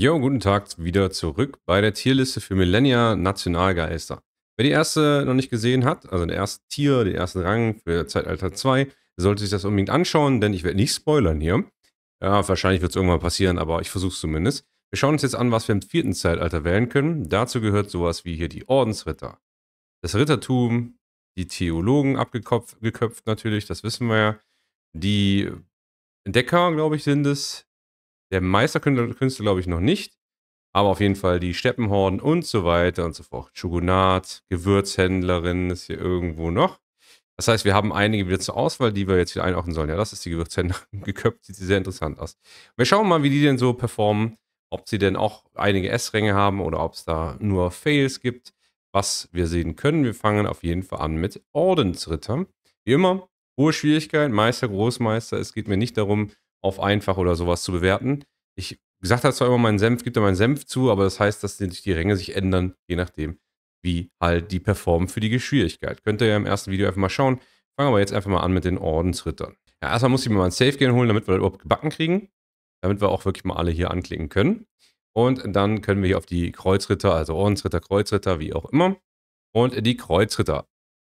Jo, guten Tag wieder zurück bei der Tierliste für Millennia Nationalgeister. Wer die erste noch nicht gesehen hat, also der erste Tier, den ersten Rang für Zeitalter 2, sollte sich das unbedingt anschauen, denn ich werde nicht spoilern hier. Ja, wahrscheinlich wird es irgendwann passieren, aber ich versuche es zumindest. Wir schauen uns jetzt an, was wir im vierten Zeitalter wählen können. Dazu gehört sowas wie hier die Ordensritter. Das Rittertum, die Theologen abgeköpft natürlich, das wissen wir ja. Die Entdecker, glaube ich, sind es der Meisterkünste glaube ich noch nicht, aber auf jeden Fall die Steppenhorden und so weiter und so fort. Shogunat, Gewürzhändlerin ist hier irgendwo noch. Das heißt, wir haben einige wieder zur Auswahl, die wir jetzt wieder einordnen sollen. Ja, das ist die Gewürzhändlerin geköpft, sieht sehr interessant aus. Wir schauen mal, wie die denn so performen, ob sie denn auch einige S-Ränge haben oder ob es da nur Fails gibt, was wir sehen können. Wir fangen auf jeden Fall an mit Ordensritter. Wie immer, hohe Schwierigkeit, Meister, Großmeister. Es geht mir nicht darum, auf einfach oder sowas zu bewerten. Ich gesagt habe zwar immer, mein Senf gibt da meinen Senf zu, aber das heißt, dass die Ränge sich ändern, je nachdem, wie halt die performen für die Geschwindigkeit. Könnt ihr ja im ersten Video einfach mal schauen. Fangen wir jetzt einfach mal an mit den Ordensrittern. Ja, erstmal muss ich mir mal ein Safe Game holen, damit wir das überhaupt gebacken kriegen. Damit wir auch wirklich mal alle hier anklicken können. Und dann können wir hier auf die Kreuzritter, also Ordensritter, Kreuzritter, wie auch immer. Und die Kreuzritter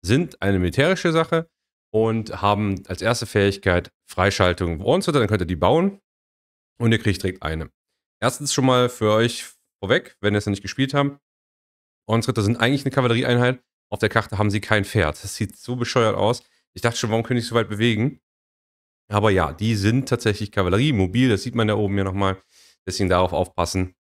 sind eine militärische Sache und haben als erste Fähigkeit Freischaltung Warren-Center, dann könnt ihr die bauen und ihr kriegt direkt eine. Erstens schon mal für euch vorweg, wenn ihr es noch nicht gespielt habt, Ordensritter sind eigentlich eine Kavallerieeinheit. Auf der Karte haben sie kein Pferd. Das sieht so bescheuert aus. Ich dachte schon, warum können die so weit bewegen? Aber ja, die sind tatsächlich Kavallerie, mobil, das sieht man da oben ja nochmal. Deswegen darauf aufpassen.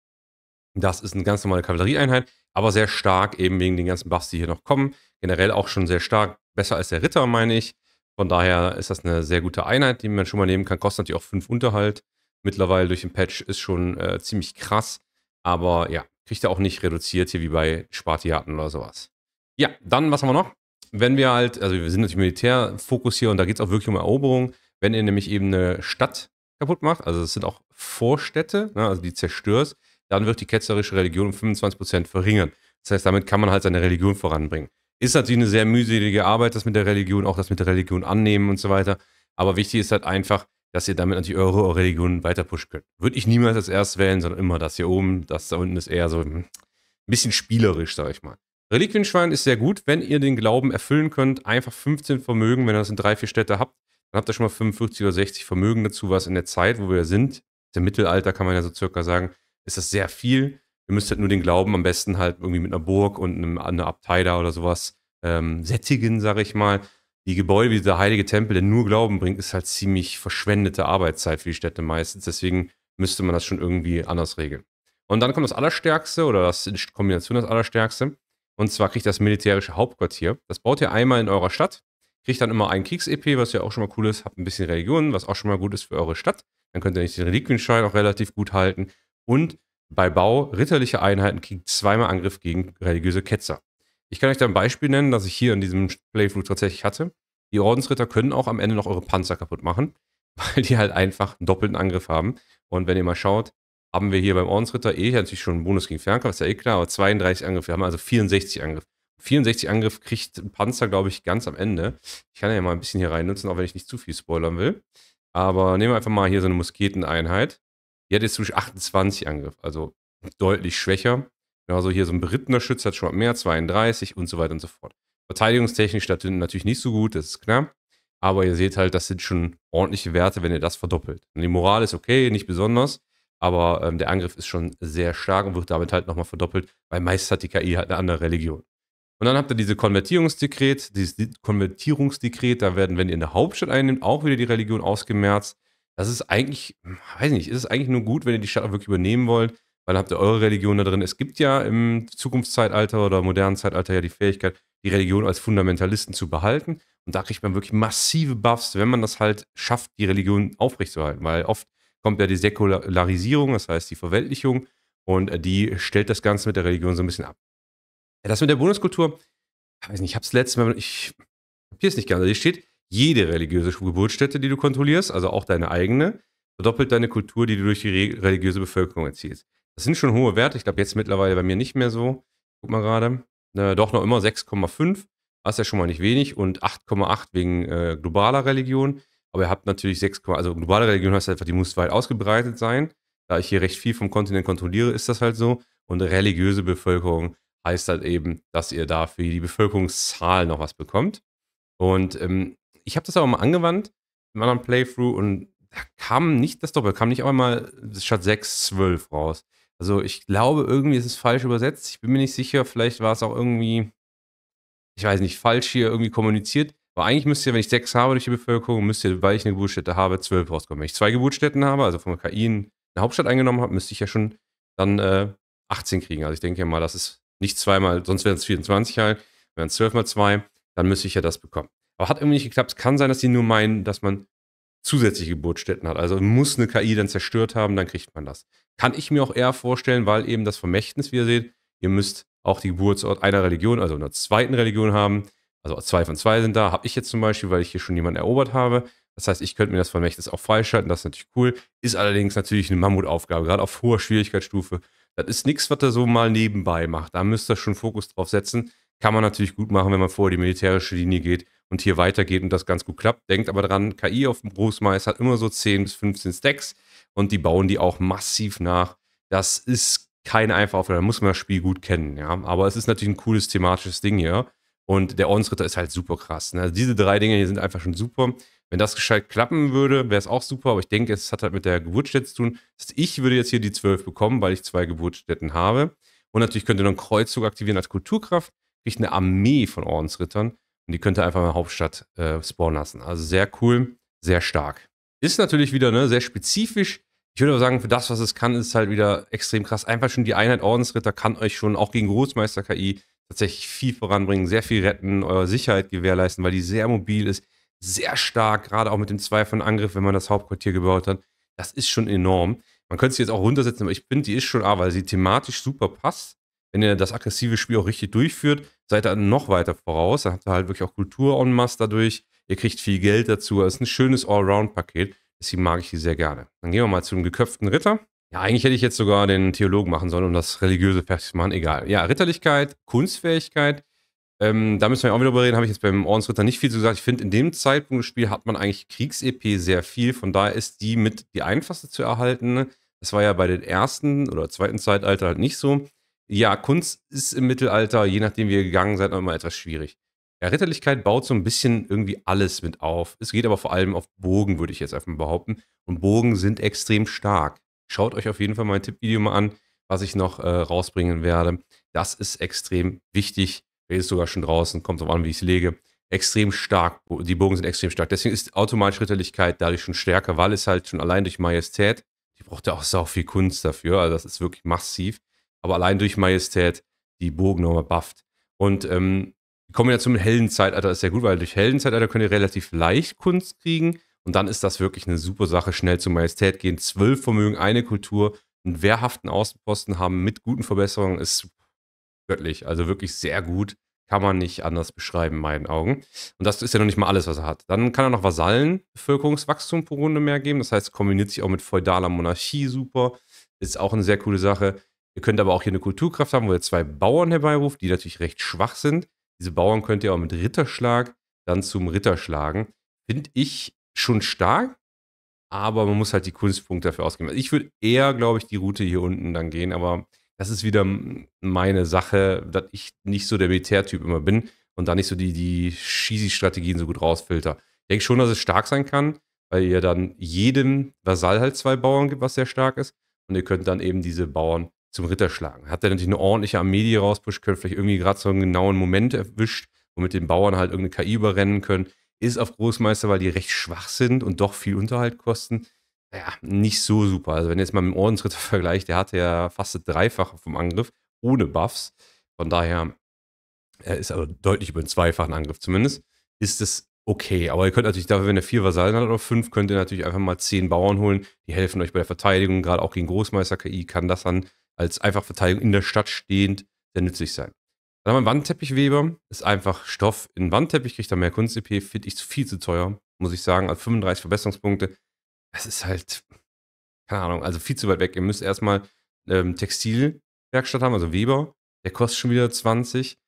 Das ist eine ganz normale Kavallerieeinheit, aber sehr stark, eben wegen den ganzen Buffs, die hier noch kommen. Generell auch schon sehr stark, besser als der Ritter, meine ich. Von daher ist das eine sehr gute Einheit, die man schon mal nehmen kann. Kostet natürlich auch 5 Unterhalt. Mittlerweile durch den Patch ist schon äh, ziemlich krass. Aber ja, kriegt er auch nicht reduziert hier wie bei Spartiaten oder sowas. Ja, dann was haben wir noch? Wenn wir halt, also wir sind natürlich Militärfokus hier und da geht es auch wirklich um Eroberung. Wenn ihr nämlich eben eine Stadt kaputt macht, also es sind auch Vorstädte, ne, also die zerstörst, dann wird die ketzerische Religion um 25% verringern. Das heißt, damit kann man halt seine Religion voranbringen. Ist natürlich eine sehr mühselige Arbeit, das mit der Religion, auch das mit der Religion annehmen und so weiter. Aber wichtig ist halt einfach, dass ihr damit natürlich eure Religion weiter pushen könnt. Würde ich niemals als erst wählen, sondern immer das hier oben. Das da unten ist eher so ein bisschen spielerisch, sag ich mal. Reliquienschwein ist sehr gut, wenn ihr den Glauben erfüllen könnt. Einfach 15 Vermögen, wenn ihr das in drei, vier Städte habt, dann habt ihr schon mal 45 oder 60 Vermögen dazu, was in der Zeit, wo wir sind, im Mittelalter kann man ja so circa sagen, ist das sehr viel. Ihr müsst halt nur den Glauben am besten halt irgendwie mit einer Burg und einem, einer Abtei da oder sowas ähm, sättigen, sage ich mal. Die Gebäude wie der heilige Tempel, der nur Glauben bringt, ist halt ziemlich verschwendete Arbeitszeit für die Städte meistens. Deswegen müsste man das schon irgendwie anders regeln. Und dann kommt das Allerstärkste oder das in Kombination das Allerstärkste. Und zwar kriegt das militärische Hauptquartier. Das baut ihr einmal in eurer Stadt, kriegt dann immer ein Kriegs-EP, was ja auch schon mal cool ist, habt ein bisschen Religion, was auch schon mal gut ist für eure Stadt. Dann könnt ihr nicht den Reliquienschein auch relativ gut halten. Und bei Bau ritterlicher Einheiten kriegt zweimal Angriff gegen religiöse Ketzer. Ich kann euch da ein Beispiel nennen, das ich hier in diesem Playthrough tatsächlich hatte. Die Ordensritter können auch am Ende noch eure Panzer kaputt machen, weil die halt einfach einen doppelten Angriff haben. Und wenn ihr mal schaut, haben wir hier beim Ordensritter eh natürlich schon einen Bonus gegen Fernkampf, ist ja eh klar, aber 32 Angriff. Wir haben also 64 Angriff. 64 Angriff kriegt ein Panzer, glaube ich, ganz am Ende. Ich kann ja mal ein bisschen hier rein nutzen, auch wenn ich nicht zu viel spoilern will. Aber nehmen wir einfach mal hier so eine Musketeneinheit. Die hat jetzt zwischen 28 Angriff, also deutlich schwächer. Genauso hier so ein berittener Schütze hat schon mal mehr, 32 und so weiter und so fort. Verteidigungstechnisch natürlich nicht so gut, das ist knapp. Aber ihr seht halt, das sind schon ordentliche Werte, wenn ihr das verdoppelt. die Moral ist okay, nicht besonders, aber ähm, der Angriff ist schon sehr stark und wird damit halt nochmal verdoppelt, weil meist hat die KI halt eine andere Religion. Und dann habt ihr diese Konvertierungsdekret, dieses Konvertierungsdekret, da werden, wenn ihr eine Hauptstadt einnimmt, auch wieder die Religion ausgemerzt das ist eigentlich, weiß nicht, ist es eigentlich nur gut, wenn ihr die Stadt auch wirklich übernehmen wollt, weil dann habt ihr eure Religion da drin. Es gibt ja im Zukunftszeitalter oder modernen Zeitalter ja die Fähigkeit, die Religion als Fundamentalisten zu behalten. Und da kriegt man wirklich massive Buffs, wenn man das halt schafft, die Religion aufrechtzuerhalten. Weil oft kommt ja die Säkularisierung, das heißt die Verweltlichung, und äh, die stellt das Ganze mit der Religion so ein bisschen ab. Das mit der Bundeskultur, ich weiß nicht, ich habe es letztes Mal, ich kapiere es nicht ganz. Also hier steht, jede religiöse Geburtsstätte, die du kontrollierst, also auch deine eigene, verdoppelt deine Kultur, die du durch die religiöse Bevölkerung erzielst. Das sind schon hohe Werte. Ich glaube, jetzt mittlerweile bei mir nicht mehr so. Guck mal gerade. Äh, doch noch immer 6,5. Das ist ja schon mal nicht wenig. Und 8,8 wegen äh, globaler Religion. Aber ihr habt natürlich 6, also globale Religion heißt einfach, die muss weit ausgebreitet sein. Da ich hier recht viel vom Kontinent kontrolliere, ist das halt so. Und religiöse Bevölkerung heißt halt eben, dass ihr da für die Bevölkerungszahl noch was bekommt. Und ähm, ich habe das aber mal angewandt im anderen Playthrough und da kam nicht das Doppel, kam nicht auch einmal statt 6 12 raus. Also ich glaube, irgendwie ist es falsch übersetzt. Ich bin mir nicht sicher, vielleicht war es auch irgendwie, ich weiß nicht, falsch hier irgendwie kommuniziert. Aber eigentlich müsste ja, wenn ich 6 habe durch die Bevölkerung, müsste, weil ich eine Geburtsstätte habe, 12 rauskommen. Wenn ich zwei Geburtsstätten habe, also von der Kain eine Hauptstadt eingenommen habe, müsste ich ja schon dann äh, 18 kriegen. Also ich denke ja mal, das ist nicht zweimal, sonst wären es 24 halt, wären es 12 mal 2, dann müsste ich ja das bekommen. Aber hat irgendwie nicht geklappt. Es kann sein, dass die nur meinen, dass man zusätzliche Geburtsstätten hat. Also muss eine KI dann zerstört haben, dann kriegt man das. Kann ich mir auch eher vorstellen, weil eben das Vermächtnis, wie ihr seht, ihr müsst auch die Geburtsort einer Religion, also einer zweiten Religion haben. Also zwei von zwei sind da. Habe ich jetzt zum Beispiel, weil ich hier schon jemanden erobert habe. Das heißt, ich könnte mir das Vermächtnis auch freischalten. Das ist natürlich cool. Ist allerdings natürlich eine Mammutaufgabe, gerade auf hoher Schwierigkeitsstufe. Das ist nichts, was er so mal nebenbei macht. Da müsst ihr schon Fokus drauf setzen. Kann man natürlich gut machen, wenn man vorher die militärische Linie geht und hier weitergeht und das ganz gut klappt. Denkt aber dran, KI auf dem Großmais hat immer so 10 bis 15 Stacks und die bauen die auch massiv nach. Das ist keine einfache Aufgabe, da muss man das Spiel gut kennen, ja. Aber es ist natürlich ein cooles thematisches Ding hier. Und der Ordensritter ist halt super krass. Ne? Also diese drei Dinge hier sind einfach schon super. Wenn das gescheit klappen würde, wäre es auch super, aber ich denke, es hat halt mit der Geburtsstätte zu tun. Ich würde jetzt hier die 12 bekommen, weil ich zwei Geburtsstätten habe. Und natürlich könnt ihr noch einen Kreuzzug aktivieren als Kulturkraft, kriegt eine Armee von Ordensrittern und die könnt ihr einfach in der Hauptstadt äh, spawnen lassen. Also sehr cool, sehr stark. Ist natürlich wieder ne, sehr spezifisch. Ich würde aber sagen, für das, was es kann, ist es halt wieder extrem krass. Einfach schon die Einheit Ordensritter kann euch schon auch gegen Großmeister-KI tatsächlich viel voranbringen, sehr viel retten, eure Sicherheit gewährleisten, weil die sehr mobil ist, sehr stark, gerade auch mit dem zweifachen Angriff, wenn man das Hauptquartier gebaut hat. Das ist schon enorm. Man könnte sie jetzt auch runtersetzen, aber ich finde, die ist schon A, weil sie thematisch super passt wenn ihr das aggressive Spiel auch richtig durchführt, seid ihr noch weiter voraus. Da habt ihr halt wirklich auch Kultur en masse dadurch. Ihr kriegt viel Geld dazu. Es ist ein schönes Allround-Paket. Deswegen mag ich die sehr gerne. Dann gehen wir mal zum geköpften Ritter. Ja, eigentlich hätte ich jetzt sogar den Theologen machen sollen, um das Religiöse fertig zu machen. Egal. Ja, Ritterlichkeit, Kunstfähigkeit. Ähm, da müssen wir auch wieder reden. Habe ich jetzt beim Ordensritter nicht viel zu gesagt. Ich finde, in dem Zeitpunkt des Spiels hat man eigentlich Kriegs-EP sehr viel. Von daher ist die mit die einfachste zu erhalten. Das war ja bei den ersten oder zweiten Zeitalter halt nicht so. Ja, Kunst ist im Mittelalter, je nachdem wie ihr gegangen seid, noch immer etwas schwierig. Ja, Ritterlichkeit baut so ein bisschen irgendwie alles mit auf. Es geht aber vor allem auf Bogen, würde ich jetzt einfach mal behaupten. Und Bogen sind extrem stark. Schaut euch auf jeden Fall mein Tippvideo mal an, was ich noch äh, rausbringen werde. Das ist extrem wichtig. Wer ist sogar schon draußen, kommt drauf an, wie ich es lege. Extrem stark. Die Bogen sind extrem stark. Deswegen ist automatisch Ritterlichkeit dadurch schon stärker, weil es halt schon allein durch Majestät, die braucht ja auch sau viel Kunst dafür. Also das ist wirklich massiv aber allein durch Majestät die Burg nochmal bufft. Und ähm, die Kombination mit Heldenzeitalter ist sehr gut, weil durch Heldenzeitalter könnt ihr relativ leicht Kunst kriegen. Und dann ist das wirklich eine super Sache, schnell zur Majestät gehen. Zwölf Vermögen, eine Kultur, einen wehrhaften Außenposten haben mit guten Verbesserungen ist göttlich. Also wirklich sehr gut. Kann man nicht anders beschreiben, in meinen Augen. Und das ist ja noch nicht mal alles, was er hat. Dann kann er noch Vasallenbevölkerungswachstum pro Runde mehr geben. Das heißt, kombiniert sich auch mit feudaler Monarchie super. Ist auch eine sehr coole Sache. Ihr könnt aber auch hier eine Kulturkraft haben, wo ihr zwei Bauern herbeiruft, die natürlich recht schwach sind. Diese Bauern könnt ihr auch mit Ritterschlag dann zum Ritter schlagen. Finde ich schon stark, aber man muss halt die Kunstpunkte dafür ausgeben. Also ich würde eher, glaube ich, die Route hier unten dann gehen, aber das ist wieder meine Sache, dass ich nicht so der Militärtyp immer bin und da nicht so die, die Cheesy-Strategien so gut rausfilter. Ich denke schon, dass es stark sein kann, weil ihr dann jedem Vasall halt zwei Bauern gibt, was sehr stark ist. Und ihr könnt dann eben diese Bauern zum Ritter schlagen. Hat er natürlich eine ordentliche Armee, die rauspusht, könnte vielleicht irgendwie gerade so einen genauen Moment erwischt, womit den Bauern halt irgendeine KI überrennen können. Ist auf Großmeister, weil die recht schwach sind und doch viel Unterhalt kosten, naja, nicht so super. Also wenn ihr jetzt mal mit dem Ordensritter vergleicht, der hatte ja fast das Dreifache vom Angriff, ohne Buffs. Von daher, er ist aber also deutlich über den zweifachen Angriff zumindest, ist es okay. Aber ihr könnt natürlich dafür, wenn ihr vier Vasallen hat oder fünf, könnt ihr natürlich einfach mal zehn Bauern holen. Die helfen euch bei der Verteidigung, gerade auch gegen Großmeister-KI kann das dann als einfach Verteidigung in der Stadt stehend sehr nützlich sein. Dann haben wir einen Wandteppichweber, ist einfach Stoff in Wandteppich, kriegt da mehr Kunst-EP, finde ich viel zu teuer, muss ich sagen. Also 35 Verbesserungspunkte, das ist halt, keine Ahnung, also viel zu weit weg. Ihr müsst erstmal ähm, Textilwerkstatt haben, also Weber, der kostet schon wieder 20.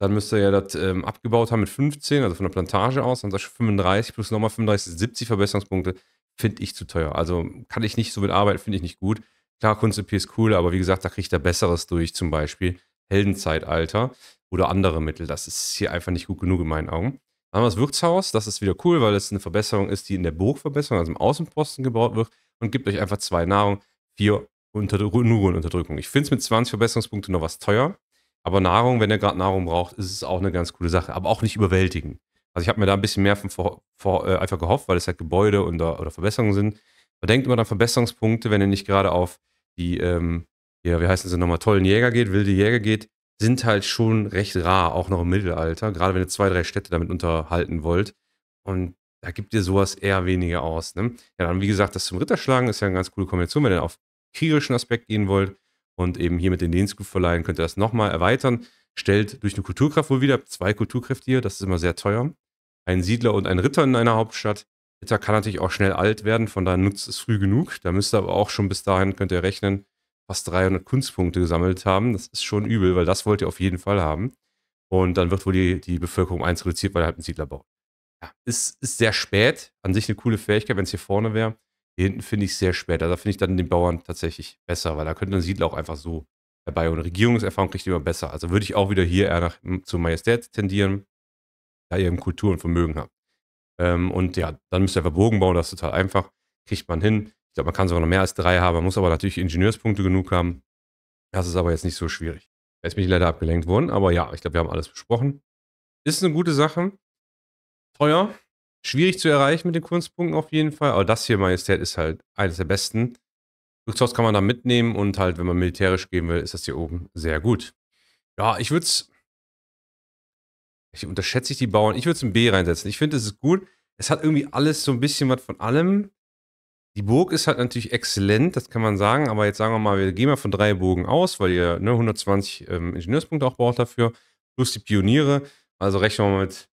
Dann müsst ihr ja das ähm, abgebaut haben mit 15, also von der Plantage aus, dann sagst du 35 plus nochmal 35, 70 Verbesserungspunkte, finde ich zu teuer. Also kann ich nicht so mit arbeiten, finde ich nicht gut. Klar, Kunst-EP ist cool, aber wie gesagt, da kriegt er Besseres durch, zum Beispiel Heldenzeitalter oder andere Mittel. Das ist hier einfach nicht gut genug in meinen Augen. Dann haben wir das Wirtshaus, das ist wieder cool, weil es eine Verbesserung ist, die in der Burgverbesserung, also im Außenposten gebaut wird und gibt euch einfach zwei Nahrung, vier unter Nuren-Unterdrückung. Ich finde es mit 20 Verbesserungspunkten noch was teuer, aber Nahrung, wenn ihr gerade Nahrung braucht, ist es auch eine ganz coole Sache, aber auch nicht überwältigen. Also ich habe mir da ein bisschen mehr von vor, vor, äh, einfach gehofft, weil es halt Gebäude und, oder Verbesserungen sind. Man denkt immer an Verbesserungspunkte, wenn ihr nicht gerade auf die, ähm, ja, wie heißen sie nochmal, tollen Jäger geht, wilde Jäger geht, sind halt schon recht rar, auch noch im Mittelalter, gerade wenn ihr zwei, drei Städte damit unterhalten wollt. Und da gibt ihr sowas eher weniger aus. Ne? Ja, dann wie gesagt, das zum Ritterschlagen ist ja eine ganz coole Kombination, wenn ihr auf kriegerischen Aspekt gehen wollt und eben hier mit den verleihen, könnt ihr das nochmal erweitern. Stellt durch eine Kulturkraft wohl wieder zwei Kulturkräfte hier, das ist immer sehr teuer. Ein Siedler und ein Ritter in einer Hauptstadt Twitter kann natürlich auch schnell alt werden, von daher nutzt es früh genug. Da müsst ihr aber auch schon bis dahin, könnt ihr rechnen, fast 300 Kunstpunkte gesammelt haben. Das ist schon übel, weil das wollt ihr auf jeden Fall haben. Und dann wird wohl die, die Bevölkerung eins reduziert, weil ihr halt einen Siedler baut. Ja, ist, ist sehr spät. An sich eine coole Fähigkeit, wenn es hier vorne wäre. Hier hinten finde ich es sehr spät. Also da finde ich dann den Bauern tatsächlich besser, weil da könnte ein Siedler auch einfach so dabei. Und Regierungserfahrung kriegt ihr immer besser. Also würde ich auch wieder hier eher nach, zu Majestät tendieren, da ihr eben Kultur und Vermögen habt. Ähm, und ja, dann müsst ihr einfach Bogen bauen, das ist total einfach. Kriegt man hin. Ich glaube, man kann sogar noch mehr als drei haben. Man muss aber natürlich Ingenieurspunkte genug haben. Das ist aber jetzt nicht so schwierig. Jetzt bin ich leider abgelenkt worden, aber ja, ich glaube, wir haben alles besprochen. Ist eine gute Sache. Teuer. Schwierig zu erreichen mit den Kunstpunkten auf jeden Fall. Aber das hier, Majestät, ist halt eines der besten. Luxhaus kann man da mitnehmen und halt, wenn man militärisch gehen will, ist das hier oben sehr gut. Ja, ich würde es ich unterschätze ich die Bauern. Ich würde es ein B reinsetzen. Ich finde, es ist gut. Es hat irgendwie alles so ein bisschen was von allem. Die Burg ist halt natürlich exzellent, das kann man sagen, aber jetzt sagen wir mal, wir gehen mal von drei Bogen aus, weil ihr ne, 120 ähm, Ingenieurspunkte auch braucht dafür, plus die Pioniere. Also rechnen wir mal mit, sagen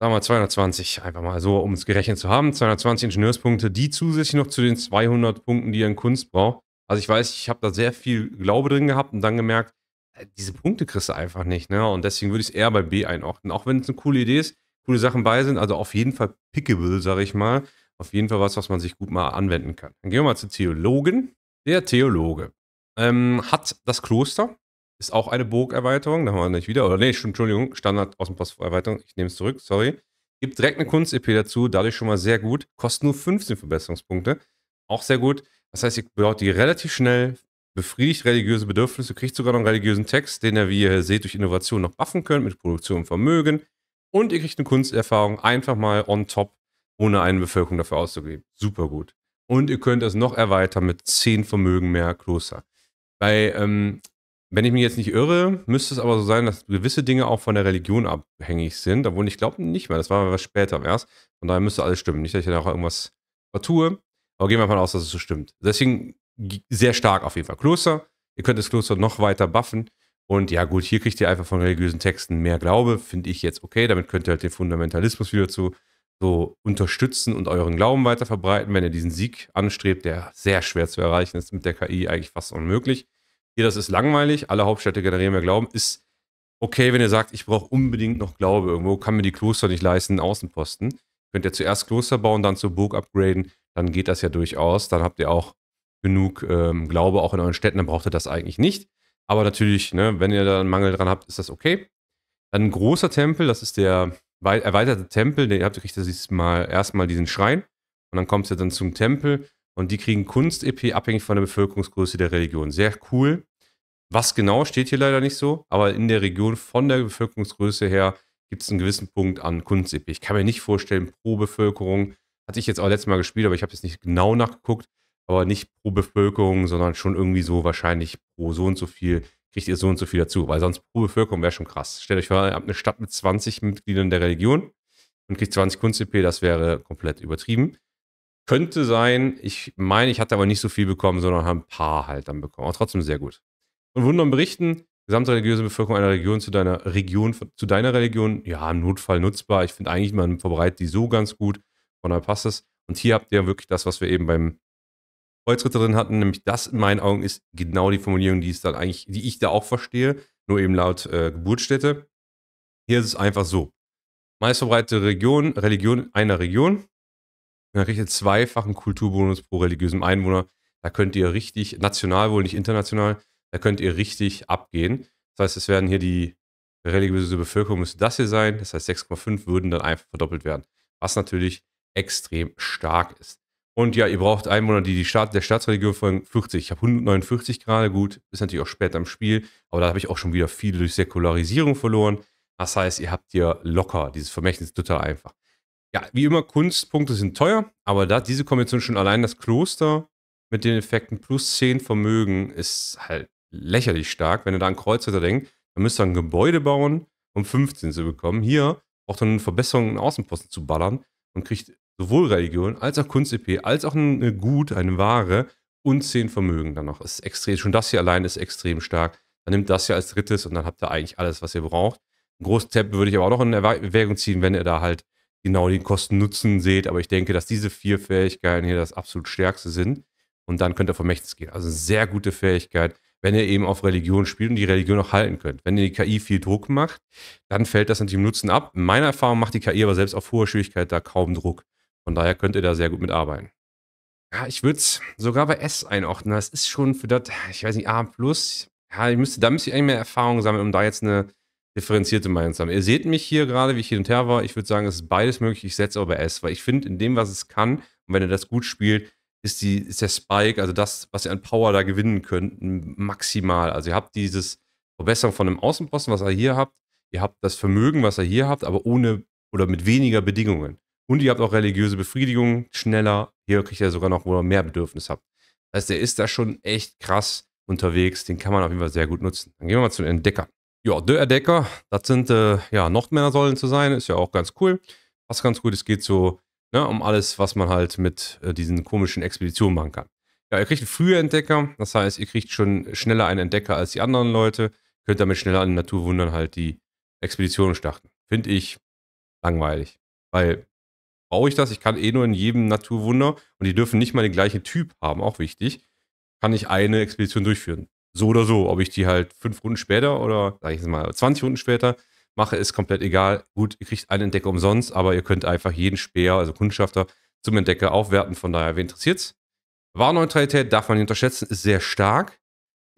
wir mal 220, einfach mal so, um es gerechnet zu haben, 220 Ingenieurspunkte, die zusätzlich noch zu den 200 Punkten, die ihr in Kunst braucht. Also ich weiß, ich habe da sehr viel Glaube drin gehabt und dann gemerkt, äh, diese Punkte kriegst du einfach nicht, ne? Und deswegen würde ich es eher bei B einordnen. Auch wenn es eine coole Idee ist, coole Sachen bei sind, also auf jeden Fall pickable, sage ich mal. Auf jeden Fall was, was man sich gut mal anwenden kann. Dann gehen wir mal zu Theologen. Der Theologe ähm, hat das Kloster, ist auch eine Burgerweiterung, da haben wir nicht wieder, oder nee, Entschuldigung, Standard Außenpasserweiterung, ich nehme es zurück, sorry. Gibt direkt eine Kunst-EP dazu, dadurch schon mal sehr gut. Kostet nur 15 Verbesserungspunkte, auch sehr gut. Das heißt, ihr baut die relativ schnell, befriedigt religiöse Bedürfnisse, kriegt sogar noch einen religiösen Text, den ihr, wie ihr seht, durch Innovation noch buffen könnt mit Produktion und Vermögen. Und ihr kriegt eine Kunsterfahrung einfach mal on top, ohne eine Bevölkerung dafür auszugeben. Super gut. Und ihr könnt das noch erweitern mit 10 Vermögen mehr Kloster. Bei, ähm, wenn ich mich jetzt nicht irre, müsste es aber so sein, dass gewisse Dinge auch von der Religion abhängig sind. Obwohl ich glaube nicht mehr, das war was später wär's. Von daher müsste alles stimmen. Nicht, dass ich da auch irgendwas vertue. Aber gehen wir davon aus, dass es so stimmt. Deswegen sehr stark auf jeden Fall Kloster. Ihr könnt das Kloster noch weiter buffen. Und ja, gut, hier kriegt ihr einfach von religiösen Texten mehr Glaube, finde ich jetzt okay. Damit könnt ihr halt den Fundamentalismus wieder zu so unterstützen und euren Glauben weiter verbreiten, wenn ihr diesen Sieg anstrebt, der sehr schwer zu erreichen ist, mit der KI eigentlich fast unmöglich. Hier, das ist langweilig, alle Hauptstädte generieren mehr Glauben, ist okay, wenn ihr sagt, ich brauche unbedingt noch Glaube irgendwo, kann mir die Kloster nicht leisten, Außenposten. Könnt ihr zuerst Kloster bauen, dann zur Burg upgraden, dann geht das ja durchaus. Dann habt ihr auch genug ähm, Glaube auch in euren Städten, dann braucht ihr das eigentlich nicht. Aber natürlich, ne, wenn ihr da einen Mangel dran habt, ist das okay. Dann ein großer Tempel, das ist der erweiterte Tempel, den ihr habt, kriegt ihr erstmal diesen Schrein und dann kommt ihr dann zum Tempel und die kriegen Kunst-EP abhängig von der Bevölkerungsgröße der Religion. Sehr cool. Was genau steht hier leider nicht so, aber in der Region von der Bevölkerungsgröße her gibt es einen gewissen Punkt an Kunst-EP. Ich kann mir nicht vorstellen, pro Bevölkerung, hatte ich jetzt auch letztes Mal gespielt, aber ich habe jetzt nicht genau nachgeguckt, aber nicht pro Bevölkerung, sondern schon irgendwie so wahrscheinlich pro so und so viel kriegt ihr so und so viel dazu, weil sonst pro Bevölkerung wäre schon krass. Stellt euch vor, ihr habt eine Stadt mit 20 Mitgliedern der Religion und kriegt 20 Kunst-EP, das wäre komplett übertrieben. Könnte sein, ich meine, ich hatte aber nicht so viel bekommen, sondern habe ein paar halt dann bekommen, aber trotzdem sehr gut. Und wundern berichten, gesamte religiöse Bevölkerung einer Region zu deiner Region, zu deiner Religion, ja, im Notfall nutzbar. Ich finde eigentlich, man verbreitet die so ganz gut, von daher passt es. Und hier habt ihr wirklich das, was wir eben beim Kreuzritter drin hatten, nämlich das in meinen Augen ist genau die Formulierung, die es dann eigentlich, die ich da auch verstehe, nur eben laut äh, Geburtsstätte. Hier ist es einfach so. Meistverbreitete Region, Religion einer Region. dann kriegt ihr zweifachen Kulturbonus pro religiösem Einwohner. Da könnt ihr richtig, national wohl, nicht international, da könnt ihr richtig abgehen. Das heißt, es werden hier die religiöse Bevölkerung, müsste das hier sein. Das heißt, 6,5 würden dann einfach verdoppelt werden. Was natürlich extrem stark ist. Und ja, ihr braucht Einwohner, die, die Staat, der Staatsreligion folgen. 40. Ich habe 149 gerade, gut, ist natürlich auch spät am Spiel, aber da habe ich auch schon wieder viel durch Säkularisierung verloren. Das heißt, ihr habt hier locker dieses Vermächtnis total einfach. Ja, wie immer, Kunstpunkte sind teuer, aber da diese Kombination schon allein das Kloster mit den Effekten plus 10 Vermögen ist halt lächerlich stark. Wenn ihr da an Kreuzritter denkt, dann müsst ihr ein Gebäude bauen, um 15 zu bekommen. Hier braucht ihr eine Verbesserung, einen Außenposten zu ballern und kriegt sowohl Religion als auch Kunst-EP, als auch ein Gut, eine Ware und zehn Vermögen dann noch. Ist extrem, schon das hier allein ist extrem stark. Dann nimmt das hier als drittes und dann habt ihr eigentlich alles, was ihr braucht. Einen großen Tab würde ich aber auch noch in Erwägung ziehen, wenn ihr da halt genau den Kosten-Nutzen seht. Aber ich denke, dass diese vier Fähigkeiten hier das absolut stärkste sind. Und dann könnt ihr Vermächtnis gehen. Also sehr gute Fähigkeit, wenn ihr eben auf Religion spielt und die Religion auch halten könnt. Wenn ihr die KI viel Druck macht, dann fällt das natürlich im Nutzen ab. In meiner Erfahrung macht die KI aber selbst auf hoher Schwierigkeit da kaum Druck. Von daher könnt ihr da sehr gut mitarbeiten. Ja, ich würde es sogar bei S einordnen. Das ist schon für das, ich weiß nicht, A plus. Ja, ich müsste, da müsste ich eigentlich mehr Erfahrung sammeln, um da jetzt eine differenzierte Meinung zu haben. Ihr seht mich hier gerade, wie ich hin und her war. Ich würde sagen, es ist beides möglich. Ich setze aber bei S, weil ich finde, in dem, was es kann, und wenn ihr das gut spielt, ist, die, ist der Spike, also das, was ihr an Power da gewinnen könnt, maximal. Also ihr habt dieses Verbesserung von einem Außenposten, was ihr hier habt. Ihr habt das Vermögen, was ihr hier habt, aber ohne oder mit weniger Bedingungen. Und ihr habt auch religiöse Befriedigung schneller. Hier kriegt ihr sogar noch, wo ihr mehr Bedürfnis habt. Das heißt, der ist da schon echt krass unterwegs. Den kann man auf jeden Fall sehr gut nutzen. Dann gehen wir mal zu den Entdeckern. Ja, der Entdecker, das sind äh, ja Nordmänner sollen zu sein, ist ja auch ganz cool. Passt ganz gut. Es geht so ne, um alles, was man halt mit äh, diesen komischen Expeditionen machen kann. Ja, ihr kriegt einen frühen Entdecker, das heißt, ihr kriegt schon schneller einen Entdecker als die anderen Leute, könnt damit schneller an den Naturwundern halt die Expeditionen starten. Finde ich langweilig, weil brauche ich das? Ich kann eh nur in jedem Naturwunder und die dürfen nicht mal den gleichen Typ haben, auch wichtig. Kann ich eine Expedition durchführen. So oder so, ob ich die halt fünf Runden später oder, sag ich jetzt mal, 20 Runden später mache, ist komplett egal. Gut, ihr kriegt einen Entdecker umsonst, aber ihr könnt einfach jeden Speer, also Kundschafter, zum Entdecker aufwerten. Von daher, wen interessiert's? Warneutralität darf man nicht unterschätzen, ist sehr stark.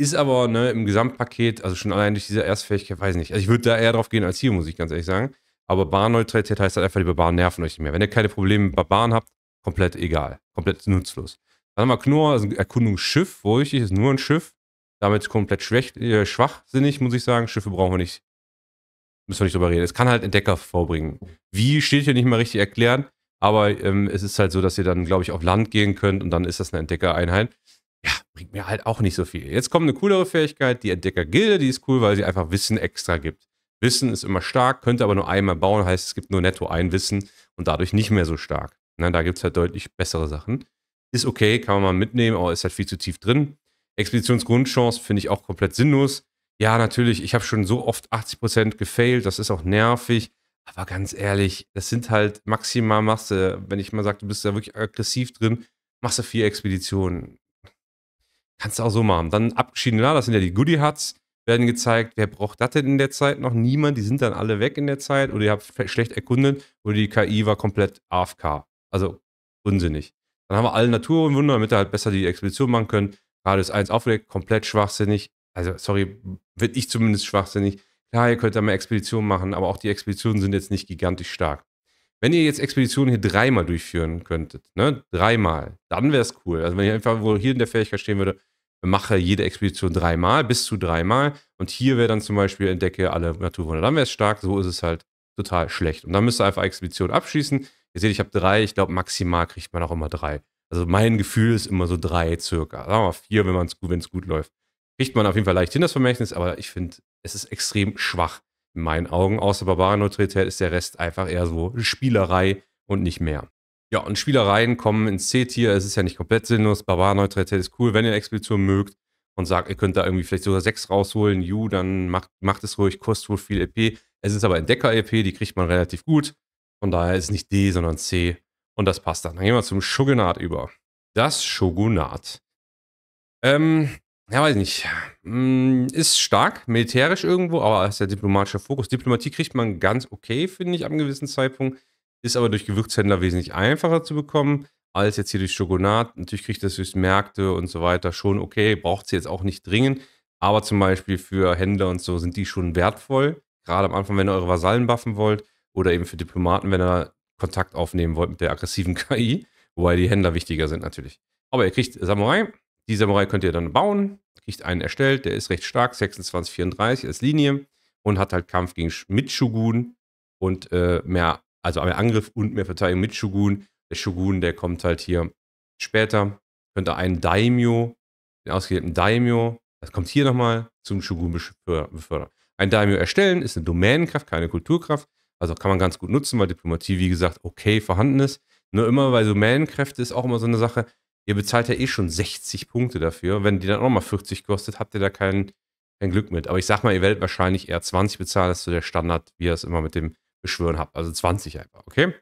Ist aber ne, im Gesamtpaket, also schon allein durch diese Erstfähigkeit, weiß ich nicht. Also ich würde da eher drauf gehen als hier, muss ich ganz ehrlich sagen. Aber Bahnneutralität heißt halt einfach, die Barbaren nerven euch nicht mehr. Wenn ihr keine Probleme mit Barbaren habt, komplett egal. Komplett nutzlos. Dann haben wir Knorr, also ein Erkundungsschiff, wo ich ist nur ein Schiff. Damit komplett schwäch, äh, schwachsinnig, muss ich sagen. Schiffe brauchen wir nicht. Müssen wir nicht drüber reden. Es kann halt Entdecker vorbringen. Wie steht hier nicht mal richtig erklären, aber ähm, es ist halt so, dass ihr dann, glaube ich, auf Land gehen könnt und dann ist das eine Entdeckereinheit. Ja, bringt mir halt auch nicht so viel. Jetzt kommt eine coolere Fähigkeit, die Entdeckergilde, die ist cool, weil sie einfach Wissen extra gibt. Wissen ist immer stark, könnte aber nur einmal bauen, heißt es gibt nur netto ein Wissen und dadurch nicht mehr so stark. Na, da gibt es halt deutlich bessere Sachen. Ist okay, kann man mal mitnehmen, aber ist halt viel zu tief drin. Expeditionsgrundchance finde ich auch komplett sinnlos. Ja, natürlich, ich habe schon so oft 80% gefailt, das ist auch nervig. Aber ganz ehrlich, das sind halt maximal machst du, wenn ich mal sage, du bist da wirklich aggressiv drin, machst du vier Expeditionen. Kannst du auch so machen. Dann abgeschieden, na, das sind ja die Goodie Huts werden gezeigt, wer braucht das denn in der Zeit noch? Niemand, die sind dann alle weg in der Zeit oder ihr habt schlecht erkundet oder die KI war komplett AFK. Also unsinnig. Dann haben wir alle Naturwunder, damit ihr halt besser die Expedition machen könnt. Radius 1 aufgelegt, komplett schwachsinnig. Also, sorry, wird ich zumindest schwachsinnig. Klar, ihr könnt da mal Expeditionen machen, aber auch die Expeditionen sind jetzt nicht gigantisch stark. Wenn ihr jetzt Expeditionen hier dreimal durchführen könntet, ne, dreimal, dann wäre es cool. Also wenn ihr einfach wohl hier in der Fähigkeit stehen würde, mache jede Expedition dreimal, bis zu dreimal. Und hier wäre dann zum Beispiel, entdecke alle Naturwunder. Dann wäre es stark, so ist es halt total schlecht. Und dann müsst ihr einfach Expedition abschließen. Ihr seht, ich habe drei, ich glaube maximal kriegt man auch immer drei. Also mein Gefühl ist immer so drei circa. Sagen wir mal vier, wenn es gut, gut läuft. Kriegt man auf jeden Fall leicht hin, das Vermächtnis, aber ich finde, es ist extrem schwach. In meinen Augen, außer Barbarenautorität, ist der Rest einfach eher so Spielerei und nicht mehr. Ja, und Spielereien kommen ins C-Tier. Es ist ja nicht komplett sinnlos. Barbarneutralität ist cool, wenn ihr Expedition mögt und sagt, ihr könnt da irgendwie vielleicht sogar 6 rausholen. Ju, dann macht, macht es ruhig, kostet wohl viel EP. Es ist aber Entdecker-EP, die kriegt man relativ gut. Von daher ist es nicht D, sondern C. Und das passt dann. Dann gehen wir zum Shogunat über. Das Shogunat. Ähm, ja, weiß nicht. Mm, ist stark, militärisch irgendwo, aber ist der diplomatische Fokus. Diplomatie kriegt man ganz okay, finde ich, am gewissen Zeitpunkt. Ist aber durch Gewürzhändler wesentlich einfacher zu bekommen, als jetzt hier durch Schokonat. Natürlich kriegt das durch Märkte und so weiter schon okay, braucht sie jetzt auch nicht dringend. Aber zum Beispiel für Händler und so sind die schon wertvoll. Gerade am Anfang, wenn ihr eure Vasallen buffen wollt oder eben für Diplomaten, wenn ihr Kontakt aufnehmen wollt mit der aggressiven KI. Wobei die Händler wichtiger sind natürlich. Aber ihr kriegt Samurai. Die Samurai könnt ihr dann bauen. Kriegt einen erstellt. Der ist recht stark. 26, 34 als Linie. Und hat halt Kampf gegen, mit Shogun und äh, mehr also mehr Angriff und mehr Verteidigung mit Shogun. Der Shogun, der kommt halt hier später. Könnte einen Daimyo, den ausgewählten Daimyo, das kommt hier nochmal, zum Shogun befördern. Ein Daimyo erstellen ist eine Domänenkraft, keine Kulturkraft. Also kann man ganz gut nutzen, weil Diplomatie, wie gesagt, okay vorhanden ist. Nur immer bei Domänenkräfte ist auch immer so eine Sache, ihr bezahlt ja eh schon 60 Punkte dafür. Wenn die dann auch nochmal 40 kostet, habt ihr da kein, kein Glück mit. Aber ich sag mal, ihr werdet wahrscheinlich eher 20 bezahlen, das ist so der Standard, wie ihr es immer mit dem beschwören habt. Also 20 einfach, okay?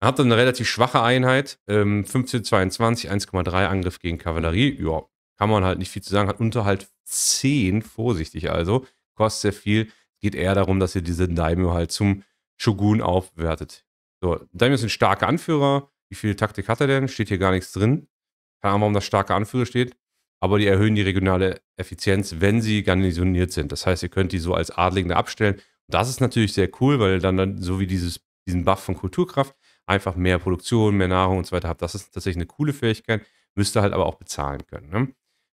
Dann habt ihr eine relativ schwache Einheit. Ähm, 15, 22, 1,3 Angriff gegen Kavallerie. Ja, kann man halt nicht viel zu sagen. Hat Unterhalt 10, vorsichtig also. Kostet sehr viel. Geht eher darum, dass ihr diese Daimyo halt zum Shogun aufwertet. So, Daimyo sind starke Anführer. Wie viel Taktik hat er denn? Steht hier gar nichts drin. Keine Ahnung, warum das starke Anführer steht. Aber die erhöhen die regionale Effizienz, wenn sie garnisoniert sind. Das heißt, ihr könnt die so als Adligende abstellen das ist natürlich sehr cool, weil dann, dann so wie dieses, diesen Buff von Kulturkraft einfach mehr Produktion, mehr Nahrung und so weiter habt. Das ist tatsächlich eine coole Fähigkeit, müsst ihr halt aber auch bezahlen können. Ne?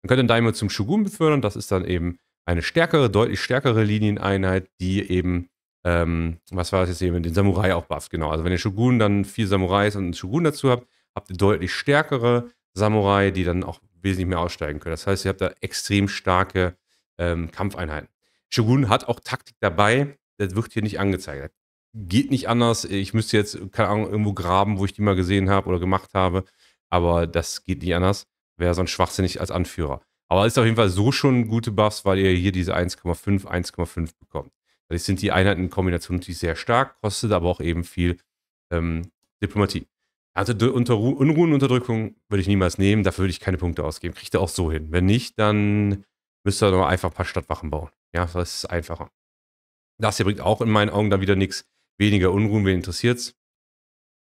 Dann könnt ihr Daimon zum Shogun befördern. Das ist dann eben eine stärkere, deutlich stärkere Linieneinheit, die eben, ähm, was war das jetzt eben, den Samurai auch bufft. Genau, also wenn ihr Shogun dann vier Samurais und einen Shogun dazu habt, habt ihr deutlich stärkere Samurai, die dann auch wesentlich mehr aussteigen können. Das heißt, ihr habt da extrem starke ähm, Kampfeinheiten. Shogun hat auch Taktik dabei, das wird hier nicht angezeigt. Geht nicht anders. Ich müsste jetzt, keine Ahnung, irgendwo graben, wo ich die mal gesehen habe oder gemacht habe. Aber das geht nicht anders. Wäre sonst schwachsinnig als Anführer. Aber ist auf jeden Fall so schon gute Buffs, weil ihr hier diese 1,5, 1,5 bekommt. Dadurch sind die Einheiten in Kombination natürlich sehr stark, kostet aber auch eben viel ähm, Diplomatie. Also Unruhenunterdrückung würde ich niemals nehmen, dafür würde ich keine Punkte ausgeben. Kriegt ihr auch so hin. Wenn nicht, dann müsst ihr doch einfach ein paar Stadtwachen bauen. Ja, das ist einfacher. Das hier bringt auch in meinen Augen dann wieder nichts. Weniger Unruhen, wen interessiert's?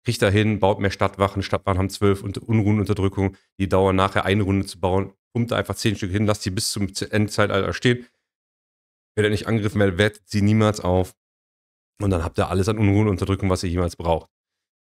Kriegt dahin, baut mehr Stadtwachen. Stadtwachen haben zwölf Unruhenunterdrückung. Die dauern nachher eine Runde zu bauen. Pumpt da einfach zehn Stück hin, lasst sie bis zum Endzeitalter stehen. Wenn ihr nicht angegriffen werdet, wettet sie niemals auf. Und dann habt ihr alles an Unruhenunterdrückung, was ihr jemals braucht.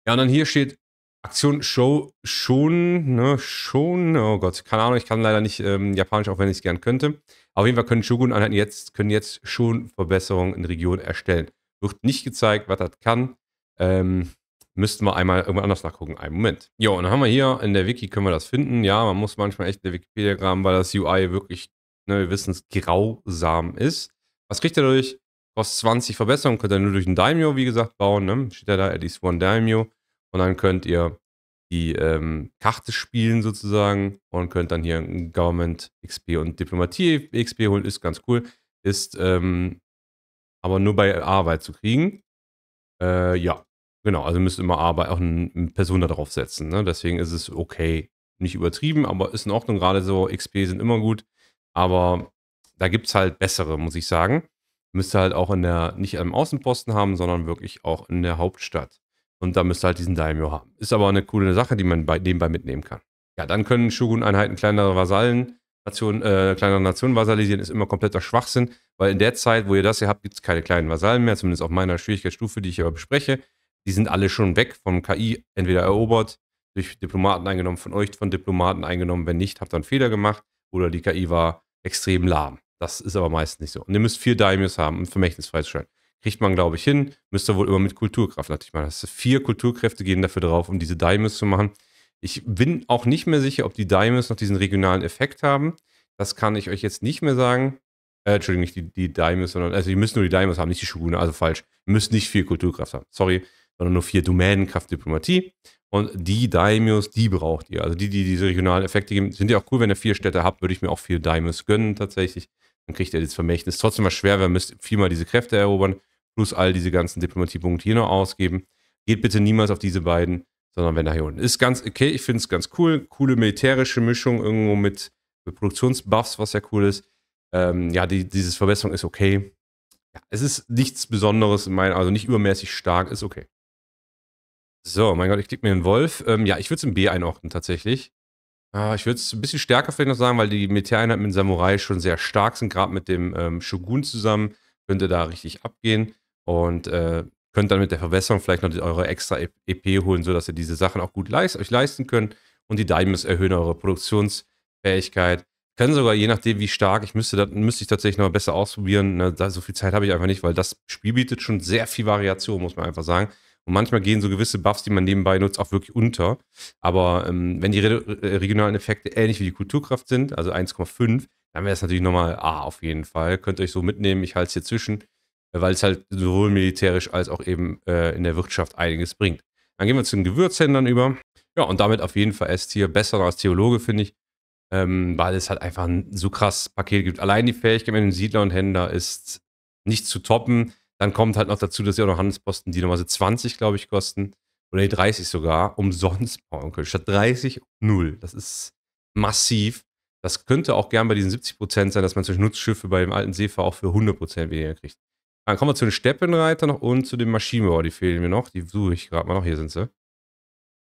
Ja, und dann hier steht Aktion Show schon, ne, schon, oh Gott, keine Ahnung, ich kann leider nicht ähm, Japanisch, auch wenn ich es gern könnte. Auf jeden Fall können Shogun-Einheiten jetzt, können jetzt schon Verbesserungen in Regionen erstellen. Wird nicht gezeigt, was das kann. Ähm, müssten wir einmal irgendwo anders nachgucken. Einen Moment. Jo, und dann haben wir hier in der Wiki, können wir das finden. Ja, man muss manchmal echt in der Wikipedia graben, weil das UI wirklich, ne, wir wissen es, grausam ist. Was kriegt ihr dadurch? Kostet 20 Verbesserungen, könnt ihr nur durch einen Daimyo, wie gesagt, bauen. Ne? Steht ja da, at least one Daimyo. Und dann könnt ihr die ähm, Karte spielen sozusagen und könnt dann hier Government XP und Diplomatie XP holen. Ist ganz cool. Ist ähm, aber nur bei Arbeit zu kriegen. Äh, ja, genau. Also müsst ihr immer Arbeit, auch eine Person da drauf setzen. Ne? Deswegen ist es okay. Nicht übertrieben, aber ist in Ordnung. Gerade so XP sind immer gut. Aber da gibt es halt bessere, muss ich sagen. Müsst ihr halt auch in der, nicht am Außenposten haben, sondern wirklich auch in der Hauptstadt. Und da müsst ihr halt diesen Daimyo haben. Ist aber eine coole Sache, die man bei, nebenbei mitnehmen kann. Ja, dann können Shogun-Einheiten kleinere Vasallen, Nation, äh, kleinere Nationen vasalisieren. ist immer kompletter Schwachsinn, weil in der Zeit, wo ihr das hier habt, gibt es keine kleinen Vasallen mehr, zumindest auf meiner Schwierigkeitsstufe, die ich hier bespreche. Die sind alle schon weg vom KI, entweder erobert, durch Diplomaten eingenommen, von euch von Diplomaten eingenommen. Wenn nicht, habt ihr einen Fehler gemacht oder die KI war extrem lahm. Das ist aber meistens nicht so. Und ihr müsst vier Daimios haben, um Vermächtnis freizuschalten. Kriegt man, glaube ich, hin. Müsste wohl immer mit Kulturkraft. Natürlich mal, das vier Kulturkräfte gehen dafür drauf, um diese Dimes zu machen. Ich bin auch nicht mehr sicher, ob die Dimes noch diesen regionalen Effekt haben. Das kann ich euch jetzt nicht mehr sagen. Äh, Entschuldigung, nicht die, die Dimes, sondern, also ihr müsst nur die Dimes haben, nicht die Shogune, also falsch. Ihr müsst nicht vier Kulturkraft haben, sorry, sondern nur vier Domänenkraft Diplomatie. Und die Daimios, die braucht ihr. Also die, die diese regionalen Effekte geben, sind ja auch cool, wenn ihr vier Städte habt, würde ich mir auch vier Daimios gönnen tatsächlich. Dann kriegt ihr das Vermächtnis. Trotzdem mal schwer, weil ihr müsst viermal diese Kräfte erobern plus all diese ganzen Diplomatiepunkte hier noch ausgeben. Geht bitte niemals auf diese beiden, sondern wenn da hier unten. Ist ganz okay, ich finde es ganz cool. Coole militärische Mischung irgendwo mit, Produktionsbuffs, was ja cool ist. Ähm, ja, die, dieses Verbesserung ist okay. Ja, es ist nichts Besonderes in also nicht übermäßig stark, ist okay. So, mein Gott, ich klicke mir einen Wolf. Ähm, ja, ich würde es in B einordnen tatsächlich. Ah, ich würde es ein bisschen stärker vielleicht noch sagen, weil die Militäreinheiten mit Samurai schon sehr stark sind, gerade mit dem ähm, Shogun zusammen. Könnte da richtig abgehen. Und äh, könnt dann mit der Verbesserung vielleicht noch eure extra EP e holen, sodass ihr diese Sachen auch gut leist, euch leisten könnt. Und die Diamonds erhöhen eure Produktionsfähigkeit. Können sogar, je nachdem wie stark, ich müsste, das, müsste ich tatsächlich noch besser ausprobieren. Ne? Da, so viel Zeit habe ich einfach nicht, weil das Spiel bietet schon sehr viel Variation, muss man einfach sagen. Und manchmal gehen so gewisse Buffs, die man nebenbei nutzt, auch wirklich unter. Aber ähm, wenn die re regionalen Effekte ähnlich wie die Kulturkraft sind, also 1,5, dann wäre es natürlich nochmal A ah, auf jeden Fall. Könnt ihr euch so mitnehmen, ich halte es hier zwischen weil es halt sowohl militärisch als auch eben äh, in der Wirtschaft einiges bringt. Dann gehen wir zu den Gewürzhändlern über. Ja, und damit auf jeden Fall S-Tier, besser als Theologe, finde ich, ähm, weil es halt einfach ein so krasses Paket gibt. Allein die Fähigkeit mit dem Siedler und Händler ist nicht zu toppen. Dann kommt halt noch dazu, dass sie auch noch Handelsposten, die normalerweise 20, glaube ich, kosten. Oder die 30 sogar, umsonst bauen können. Statt 30, 0. Das ist massiv. Das könnte auch gern bei diesen 70% sein, dass man zum Beispiel Nutzschiffe bei dem alten Seefahrer auch für 100% weniger kriegt. Dann kommen wir zu den Steppenreitern noch und zu den Maschinenbauer. Die fehlen mir noch. Die suche ich gerade mal noch. Hier sind sie.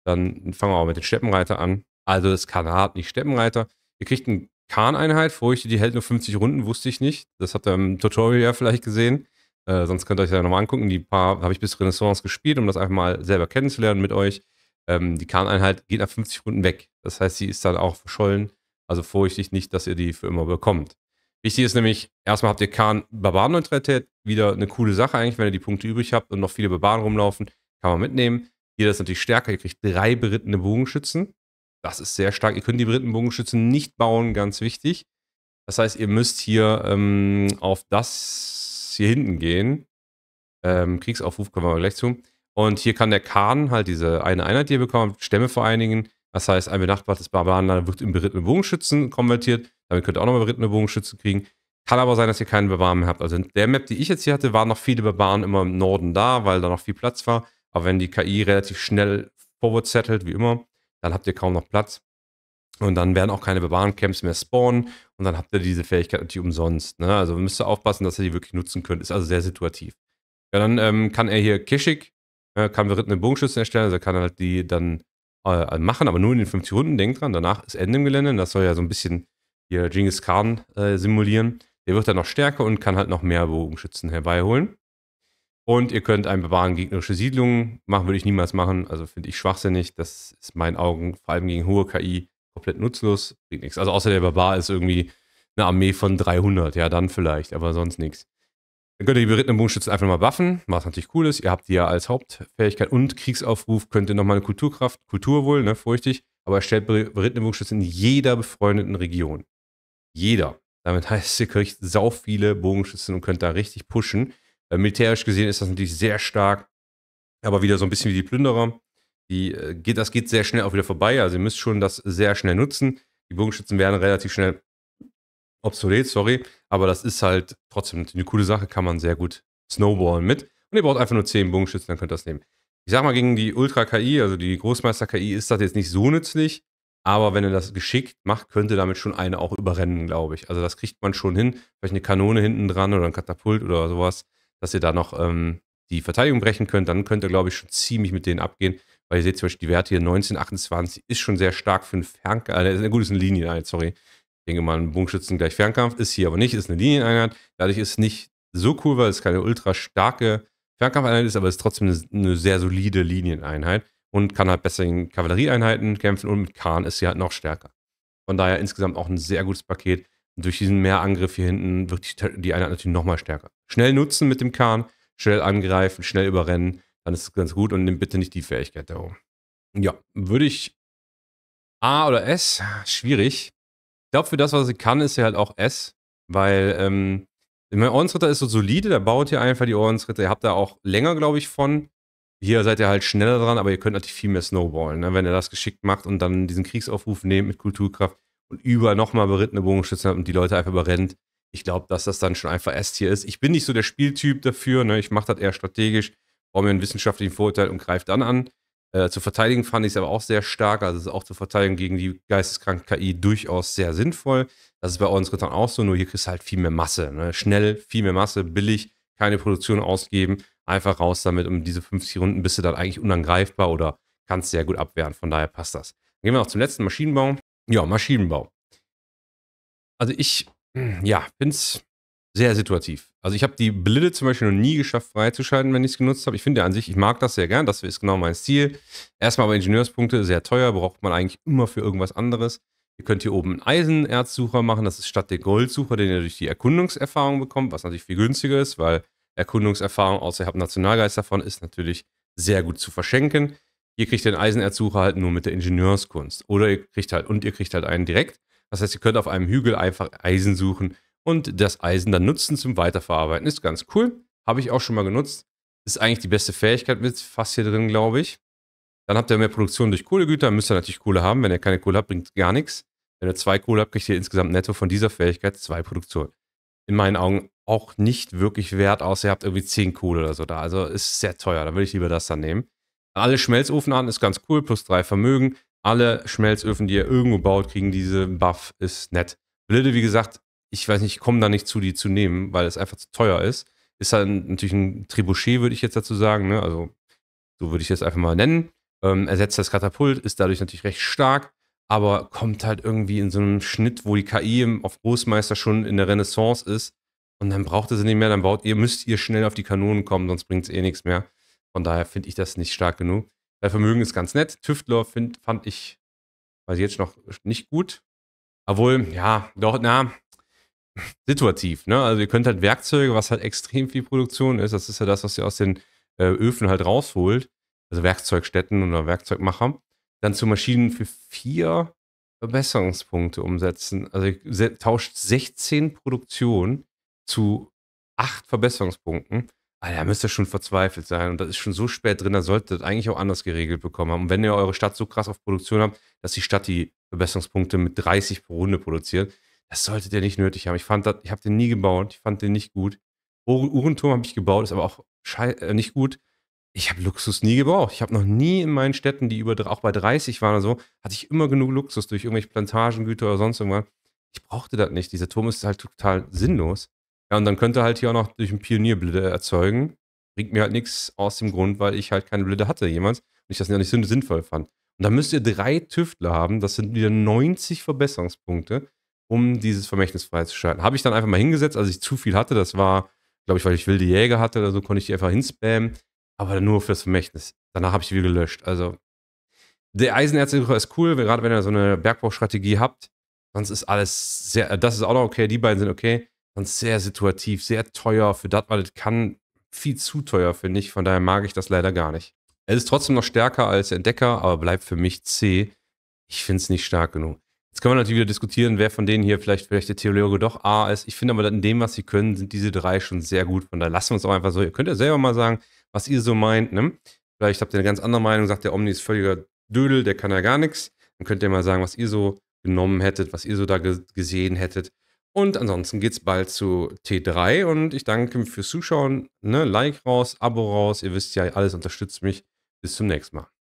Dann fangen wir auch mit den Steppenreiter an. Also das Kanat, nicht Steppenreiter. Ihr kriegt eine Kahneinheit. Furchte, die hält nur 50 Runden. Wusste ich nicht. Das habt ihr im Tutorial ja vielleicht gesehen. Äh, sonst könnt ihr euch ja nochmal angucken. Die paar habe ich bis Renaissance gespielt, um das einfach mal selber kennenzulernen mit euch. Ähm, die Kahneinheit geht nach 50 Runden weg. Das heißt, sie ist dann auch verschollen. Also furchte ich nicht, dass ihr die für immer bekommt. Wichtig ist nämlich, erstmal habt ihr Kahn Barbarenneutralität, wieder eine coole Sache eigentlich, wenn ihr die Punkte übrig habt und noch viele Barbaren rumlaufen, kann man mitnehmen. Jeder ist natürlich stärker, ihr kriegt drei berittene Bogenschützen. Das ist sehr stark. Ihr könnt die berittenen Bogenschützen nicht bauen, ganz wichtig. Das heißt, ihr müsst hier ähm, auf das hier hinten gehen. Ähm, Kriegsaufruf kommen wir gleich zu. Und hier kann der Kahn halt diese eine Einheit, die ihr bekommt, Stämme vereinigen. Das heißt, ein benachbartes Barbarenland wird in berittene Bogenschützen konvertiert damit könnt ihr auch nochmal berittene Bogenschützen kriegen. Kann aber sein, dass ihr keinen Barbaren mehr habt. Also in der Map, die ich jetzt hier hatte, waren noch viele Barbaren immer im Norden da, weil da noch viel Platz war. Aber wenn die KI relativ schnell forward settelt, wie immer, dann habt ihr kaum noch Platz. Und dann werden auch keine Barbaren-Camps mehr spawnen. Und dann habt ihr diese Fähigkeit natürlich umsonst. Ne? Also müsst ihr aufpassen, dass ihr die wirklich nutzen könnt. Ist also sehr situativ. Ja, dann ähm, kann er hier Kishik, äh, kann berittene Bogenschützen erstellen. Also kann er halt die dann äh, machen, aber nur in den 50 Runden. Denkt dran, danach ist Ende im Gelände. Und das soll ja so ein bisschen hier Genghis Khan äh, simulieren. Der wird dann noch stärker und kann halt noch mehr Bogenschützen herbeiholen. Und ihr könnt einen bewahren gegnerische Siedlungen. Machen würde ich niemals machen. Also finde ich schwachsinnig. Das ist in meinen Augen, vor allem gegen hohe KI, komplett nutzlos. Bringt nichts. Also außer der Barbar ist irgendwie eine Armee von 300. Ja, dann vielleicht, aber sonst nichts. Dann könnt ihr die berittenen Bogenschützen einfach mal waffen, was natürlich cool ist. Ihr habt die ja als Hauptfähigkeit und Kriegsaufruf könnt ihr nochmal eine Kulturkraft, Kultur wohl, ne, furchtig, aber er stellt berittene Bogenschützen in jeder befreundeten Region jeder. Damit heißt, ihr kriegt sau viele Bogenschützen und könnt da richtig pushen. Äh, militärisch gesehen ist das natürlich sehr stark, aber wieder so ein bisschen wie die Plünderer. Die, äh, geht, das geht sehr schnell auch wieder vorbei, also ihr müsst schon das sehr schnell nutzen. Die Bogenschützen werden relativ schnell obsolet, sorry, aber das ist halt trotzdem eine coole Sache, kann man sehr gut snowballen mit. Und ihr braucht einfach nur 10 Bogenschützen, dann könnt ihr das nehmen. Ich sag mal, gegen die Ultra-KI, also die Großmeister-KI, ist das jetzt nicht so nützlich. Aber wenn er das geschickt macht, könnte damit schon eine auch überrennen, glaube ich. Also das kriegt man schon hin. Vielleicht eine Kanone hinten dran oder ein Katapult oder sowas, dass ihr da noch ähm, die Verteidigung brechen könnt. Dann könnt ihr, glaube ich, schon ziemlich mit denen abgehen. Weil ihr seht zum Beispiel, die Werte hier 19, 28 ist schon sehr stark für einen Fernkampf. Äh, gut, ist eine Linieneinheit, sorry. Ich denke mal, ein Bogenschützen gleich Fernkampf. Ist hier aber nicht, ist eine Linieneinheit. Dadurch ist es nicht so cool, weil es keine ultra starke Fernkampfeinheit ist, aber es ist trotzdem eine, eine sehr solide Linieneinheit und kann halt besser in Kavallerieeinheiten kämpfen und mit Kahn ist sie halt noch stärker. Von daher insgesamt auch ein sehr gutes Paket. Und durch diesen Mehrangriff hier hinten wird die, die Einheit natürlich nochmal stärker. Schnell nutzen mit dem Kahn, schnell angreifen, schnell überrennen, dann ist es ganz gut und nimm bitte nicht die Fähigkeit da oben. Ja, würde ich A oder S? Schwierig. Ich glaube, für das, was sie kann, ist sie halt auch S, weil ähm, mein Ordensritter ist so solide, der baut hier einfach die Ordensritter. Ihr habt da auch länger, glaube ich, von. Hier seid ihr halt schneller dran, aber ihr könnt natürlich viel mehr snowballen, ne? wenn ihr das geschickt macht und dann diesen Kriegsaufruf nehmt mit Kulturkraft und über nochmal berittene Bogenschützen habt und die Leute einfach überrennt. Ich glaube, dass das dann schon einfach S-Tier ist. Ich bin nicht so der Spieltyp dafür. Ne? Ich mache das eher strategisch, brauche mir einen wissenschaftlichen Vorteil und greife dann an. Äh, zu verteidigen fand ich es aber auch sehr stark. Also es ist auch zur Verteidigung gegen die geisteskranke KI durchaus sehr sinnvoll. Das ist bei uns Rittern auch so, nur hier kriegst du halt viel mehr Masse. Ne? Schnell, viel mehr Masse, billig keine Produktion ausgeben, einfach raus damit. Um diese 50 Runden bist du dann eigentlich unangreifbar oder kannst sehr gut abwehren. Von daher passt das. Dann gehen wir noch zum letzten Maschinenbau. Ja, Maschinenbau. Also ich, hm, ja, finde es sehr situativ. Also ich habe die Blitze zum Beispiel noch nie geschafft freizuschalten, wenn ich es genutzt habe. Ich finde an sich, ich mag das sehr gern, das ist genau mein Ziel. Erstmal aber Ingenieurspunkte, sehr teuer, braucht man eigentlich immer für irgendwas anderes. Ihr könnt hier oben einen Eisenerzsucher machen, das ist statt der Goldsucher, den ihr durch die Erkundungserfahrung bekommt, was natürlich viel günstiger ist, weil Erkundungserfahrung außerhalb davon ist natürlich sehr gut zu verschenken. Ihr kriegt den Eisenerzsucher halt nur mit der Ingenieurskunst. Oder ihr kriegt halt, und ihr kriegt halt einen direkt. Das heißt, ihr könnt auf einem Hügel einfach Eisen suchen und das Eisen dann nutzen zum Weiterverarbeiten. Ist ganz cool. Habe ich auch schon mal genutzt. Ist eigentlich die beste Fähigkeit mit fast hier drin, glaube ich. Dann habt ihr mehr Produktion durch Kohlegüter. Müsst ihr natürlich Kohle haben. Wenn ihr keine Kohle habt, bringt gar nichts. Wenn ihr zwei Kohle habt, kriegt ihr insgesamt netto von dieser Fähigkeit zwei Produktionen. In meinen Augen auch nicht wirklich wert, außer ihr habt irgendwie 10 Kohle oder so da. Also ist sehr teuer, da würde ich lieber das dann nehmen. Alle Schmelzofenarten ist ganz cool, plus drei Vermögen. Alle Schmelzöfen, die ihr irgendwo baut, kriegen diese Buff, ist nett. Blöde, wie gesagt, ich weiß nicht, ich komme da nicht zu, die zu nehmen, weil es einfach zu teuer ist. Ist dann natürlich ein Trebuchet, würde ich jetzt dazu sagen, ne? also so würde ich es einfach mal nennen. Ähm, ersetzt das Katapult, ist dadurch natürlich recht stark aber kommt halt irgendwie in so einem Schnitt, wo die KI auf Großmeister schon in der Renaissance ist, und dann braucht ihr sie nicht mehr, dann baut ihr, müsst ihr schnell auf die Kanonen kommen, sonst bringt es eh nichts mehr. Von daher finde ich das nicht stark genug. Bei Vermögen ist ganz nett. Tüftler find, fand ich, weiß ich jetzt noch, nicht gut. Obwohl, ja, doch, na, situativ, ne? Also ihr könnt halt Werkzeuge, was halt extrem viel Produktion ist, das ist ja das, was ihr aus den äh, Öfen halt rausholt, also Werkzeugstätten oder Werkzeugmacher, dann zu Maschinen für vier Verbesserungspunkte umsetzen. Also ihr tauscht 16 Produktionen zu acht Verbesserungspunkten. Ah, da müsst ihr schon verzweifelt sein. Und das ist schon so spät drin, da solltet ihr eigentlich auch anders geregelt bekommen haben. Und wenn ihr eure Stadt so krass auf Produktion habt, dass die Stadt die Verbesserungspunkte mit 30 pro Runde produziert, das solltet ihr nicht nötig haben. Ich fand das, ich habe den nie gebaut, ich fand den nicht gut. Uhrenturm habe ich gebaut, ist aber auch äh, nicht gut. Ich habe Luxus nie gebraucht. Ich habe noch nie in meinen Städten, die über auch bei 30 waren oder so, hatte ich immer genug Luxus durch irgendwelche Plantagengüter oder sonst irgendwas. Ich brauchte das nicht. Dieser Turm ist halt total sinnlos. Ja, und dann könnte halt hier auch noch durch einen Pionier Pionierblitze erzeugen. Bringt mir halt nichts aus dem Grund, weil ich halt keine Blitze hatte jemals und ich das ja nicht sinnvoll fand. Und dann müsst ihr drei Tüftler haben, das sind wieder 90 Verbesserungspunkte, um dieses Vermächtnis freizuschalten. Habe ich dann einfach mal hingesetzt, als ich zu viel hatte, das war, glaube ich, weil ich wilde Jäger hatte oder so, konnte ich die einfach hinspammen, aber nur fürs Vermächtnis. Danach habe ich die wieder gelöscht. Also, der Eisenerzsucher ist cool, gerade wenn ihr so eine Bergbaustrategie habt. Sonst ist alles sehr, das ist auch noch okay, die beiden sind okay und sehr situativ, sehr teuer. Für das, was es kann, viel zu teuer, finde ich. Von daher mag ich das leider gar nicht. Es ist trotzdem noch stärker als Entdecker, aber bleibt für mich C. Ich finde es nicht stark genug. Jetzt können wir natürlich wieder diskutieren, wer von denen hier vielleicht, vielleicht der Theologe doch A ist. Ich finde aber, in dem, was sie können, sind diese drei schon sehr gut. Von daher lassen wir uns auch einfach so. Ihr könnt ja selber mal sagen, was ihr so meint. Ne? Vielleicht habt ihr eine ganz andere Meinung, sagt der Omni ist völliger Dödel, der kann ja gar nichts. Dann könnt ihr mal sagen, was ihr so genommen hättet, was ihr so da gesehen hättet. Und ansonsten geht's bald zu T3 und ich danke fürs Zuschauen. Ne? Like raus, Abo raus, ihr wisst ja, alles unterstützt mich. Bis zum nächsten Mal.